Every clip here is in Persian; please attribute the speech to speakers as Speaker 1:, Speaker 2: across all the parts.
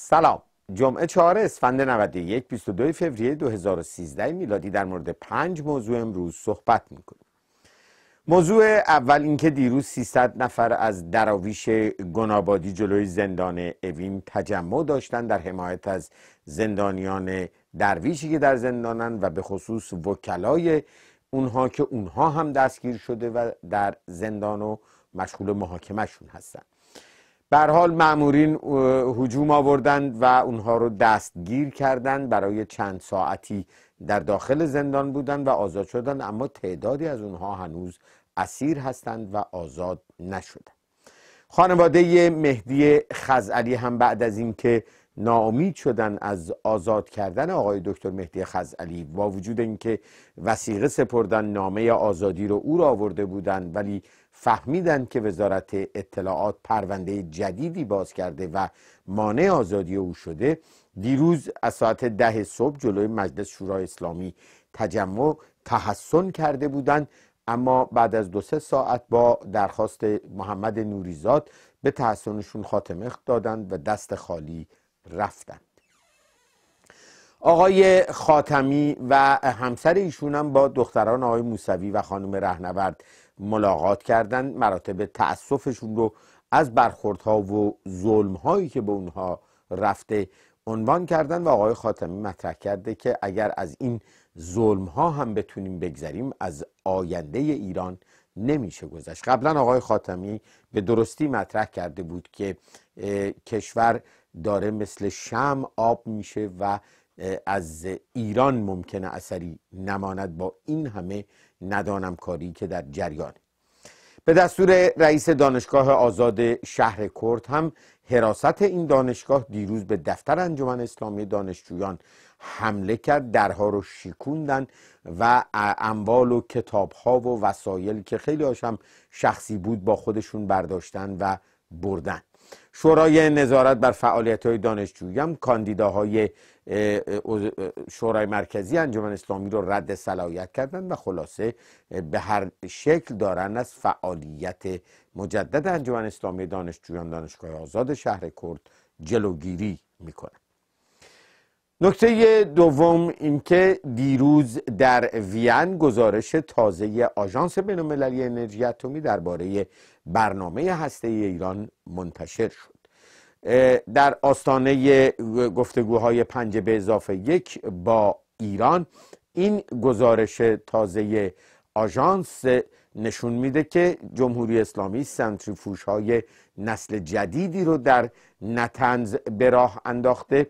Speaker 1: سلام جمعه 4 اسفند 91 22 فوریه 2013 میلادی در مورد پنج موضوع امروز صحبت میکنیم موضوع اول اینکه دیروز 300 نفر از دراویش گنابادی جلوی زندان اوین تجمع داشتن در حمایت از زندانیان درویشی که در زندانن و به خصوص وکلای اونها که اونها هم دستگیر شده و در زندان و مشغول شون هستند بر حال مامورین هجوم آوردند و اونها رو دستگیر کردند برای چند ساعتی در داخل زندان بودند و آزاد شدند اما تعدادی از اونها هنوز اسیر هستند و آزاد نشدند خانواده مهدی خزعلی هم بعد از اینکه ناامید شدن از آزاد کردن آقای دکتر مهدی خزعلی با وجود اینکه وسیقه سپردن نامه آزادی رو او را آورده بودند ولی فهمیدند که وزارت اطلاعات پرونده جدیدی باز کرده و مانع آزادی او شده دیروز از ساعت ده صبح جلوی مجلس شورای اسلامی تجمع تحسن کرده بودند اما بعد از دو سه ساعت با درخواست محمد نوریزاد به تحسنشون خاتمه دادند و دست خالی رفتند آقای خاتمی و همسر ایشون هم با دختران آقای موسوی و خانم رهنورد ملاقات کردن مراتب تأسفشون رو از برخوردها و ظلمهایی که به اونها رفته عنوان کردن و آقای خاتمی مطرح کرده که اگر از این ظلم ها هم بتونیم بگذریم از آینده ایران نمیشه گذشت قبلا آقای خاتمی به درستی مطرح کرده بود که کشور داره مثل شم آب میشه و از ایران ممکنه اثری نماند با این همه ندانم کاری که در جریان به دستور رئیس دانشگاه آزاد شهر کرد هم حراست این دانشگاه دیروز به دفتر انجمن اسلامی دانشجویان حمله کرد درها رو شیکوندن و اموال و ها و وسایل که خیلی هاشم شخصی بود با خودشون برداشتن و بردن شورای نظارت بر فعالیت های دانشجویی هم کاندیداهای شورای مرکزی انجمن اسلامی رو رد صلاحیت کردن و خلاصه به هر شکل دارن از فعالیت مجدد انجمن اسلامی دانشجویان دانشگاه آزاد شهر کرد جلوگیری میکنن نکته دوم اینکه دیروز در وین گزارش تازه آژانس بین‌المللی انرژی اتمی درباره برنامه هسته ایران منتشر شد در آستانه گفتگوهای پنج به اضافه یک با ایران این گزارش تازه آژانس نشون میده که جمهوری اسلامی های نسل جدیدی رو در نتنز به راه انداخته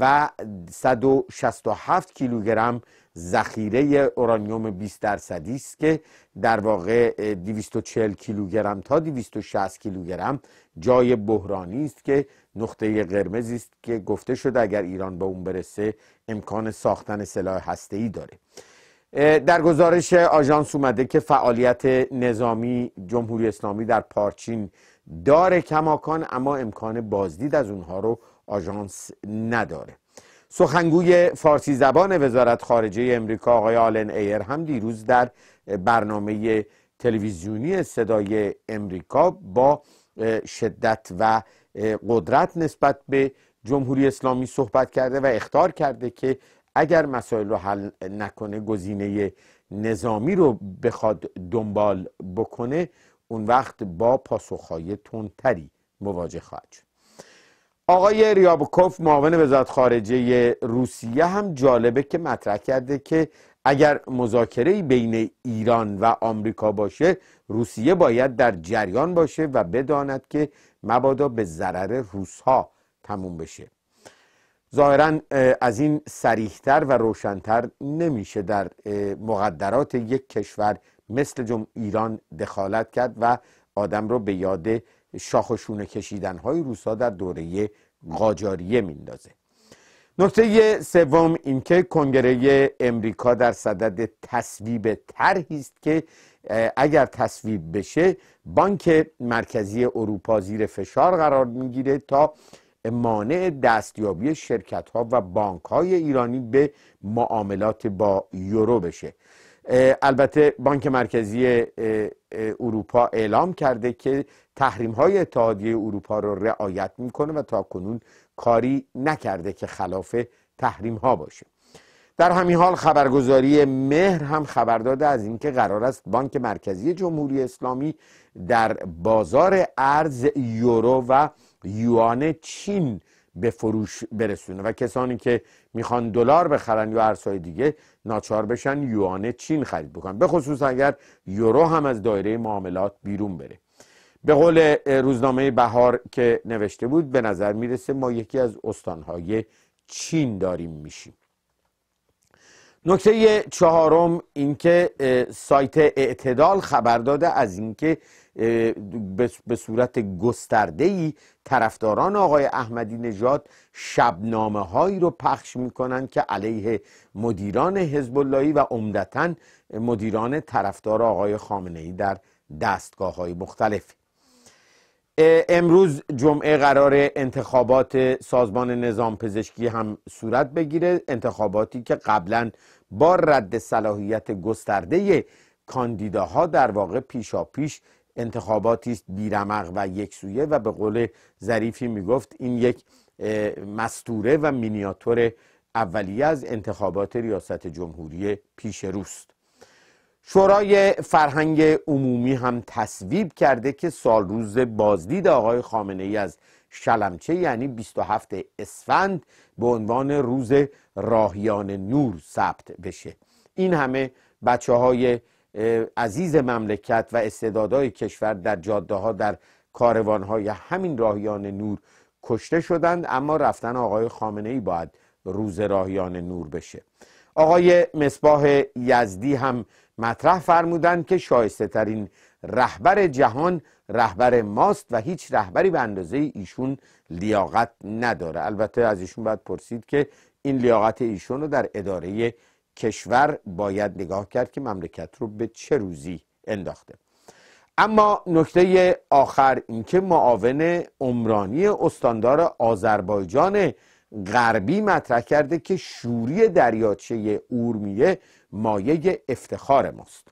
Speaker 1: و 167 کیلوگرم ذخیره اورانیوم 20 درصدی است که در واقع 240 کیلوگرم تا 260 کیلوگرم جای بحرانی است که نقطه قرمزی است که گفته شده اگر ایران به اون برسه امکان ساختن سلاح هسته‌ای داره در گزارش آژانس اومده که فعالیت نظامی جمهوری اسلامی در پارچین داره کماکان اما امکان بازدید از اونها رو آژانس نداره سخنگوی فارسی زبان وزارت خارجه امریکا آقای آلن ایر هم دیروز در برنامه تلویزیونی صدای امریکا با شدت و قدرت نسبت به جمهوری اسلامی صحبت کرده و اختار کرده که اگر مسائل رو حل نکنه گزینه نظامی رو بخواد دنبال بکنه اون وقت با پاسخهای تندتری مواجه خواهد شد آقای ریابکوف معاون وزارت خارجه روسیه هم جالبه که مطرح کرده که اگر مذاکره بین ایران و آمریکا باشه روسیه باید در جریان باشه و بداند که مبادا به ضرر روسها تموم بشه ظاهرا از این سریحتر و روشنتر نمیشه در مقدرات یک کشور مثل جم ایران دخالت کرد و آدم رو به یاد شاخشون کشیدن های روسا در دوره قاجاریه میندازه نکته سوم اینکه کنگره امریکا در صدد تصویب طرحی است که اگر تصویب بشه بانک مرکزی اروپا زیر فشار قرار میگیره تا مانع دستیابی شرکت ها و بانک های ایرانی به معاملات با یورو بشه البته بانک مرکزی اروپا اعلام کرده که تحریم های اتحادیه اروپا رو رعایت میکنه و تا کنون کاری نکرده که خلاف تحریم ها باشه در همین حال خبرگزاری مهر هم خبر داده از اینکه قرار است بانک مرکزی جمهوری اسلامی در بازار ارز یورو و یوان چین به فروش برسونه و کسانی که میخوان دلار بخرن یا ارزهای دیگه ناچار بشن یوان چین خرید بکنن به خصوص اگر یورو هم از دایره معاملات بیرون بره به قول روزنامه بهار که نوشته بود به نظر میرسه ما یکی از استانهای چین داریم میشیم نکته چهارم اینکه سایت اعتدال خبر داده از اینکه به صورت گسترده ای طرفداران آقای احمدی نژاد شبنامه هایی رو پخش میکنن که علیه مدیران حزب و عمدتا مدیران طرفدار آقای خامنه ای در دستگاه های مختلف امروز جمعه قرار انتخابات سازمان نظام پزشکی هم صورت بگیره انتخاباتی که قبلا با رد صلاحیت گسترده کاندیداها در واقع پیشا پیش انتخاباتی است بیرمق و یکسویه و به قول ظریفی میگفت این یک مستوره و مینیاتور اولیه از انتخابات ریاست جمهوری پیش روست شورای فرهنگ عمومی هم تصویب کرده که سال روز بازدید آقای خامنه ای از شلمچه یعنی 27 اسفند به عنوان روز راهیان نور ثبت بشه این همه بچه های عزیز مملکت و استعدادهای کشور در جاده ها در کاروان های همین راهیان نور کشته شدند اما رفتن آقای خامنه ای باید روز راهیان نور بشه آقای مصباح یزدی هم مطرح فرمودند که شایسته ترین رهبر جهان رهبر ماست و هیچ رهبری به اندازه ایشون لیاقت نداره البته از ایشون باید پرسید که این لیاقت ایشون رو در اداره کشور باید نگاه کرد که مملکت رو به چه روزی انداخته اما نکته آخر اینکه معاون عمرانی استاندار آذربایجان غربی مطرح کرده که شوری دریاچه اورمیه مایه افتخار ماست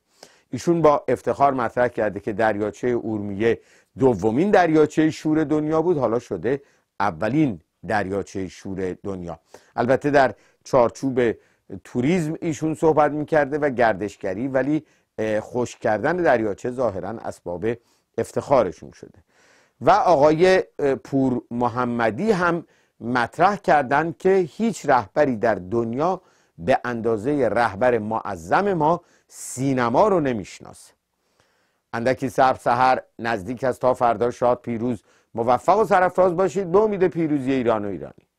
Speaker 1: ایشون با افتخار مطرح کرده که دریاچه اورمیه دومین دریاچه شور دنیا بود حالا شده اولین دریاچه شور دنیا البته در چارچوب توریزم ایشون صحبت میکرده و گردشگری ولی خوش کردن دریاچه ظاهرا اسباب افتخارشون شده و آقای پور محمدی هم مطرح کردند که هیچ رهبری در دنیا به اندازه رهبر معظم ما سینما رو نمیشناسه اندکی صرف سهر نزدیک از تا فردا شاد پیروز موفق و سرفراز باشید به امید پیروزی ایران و ایرانی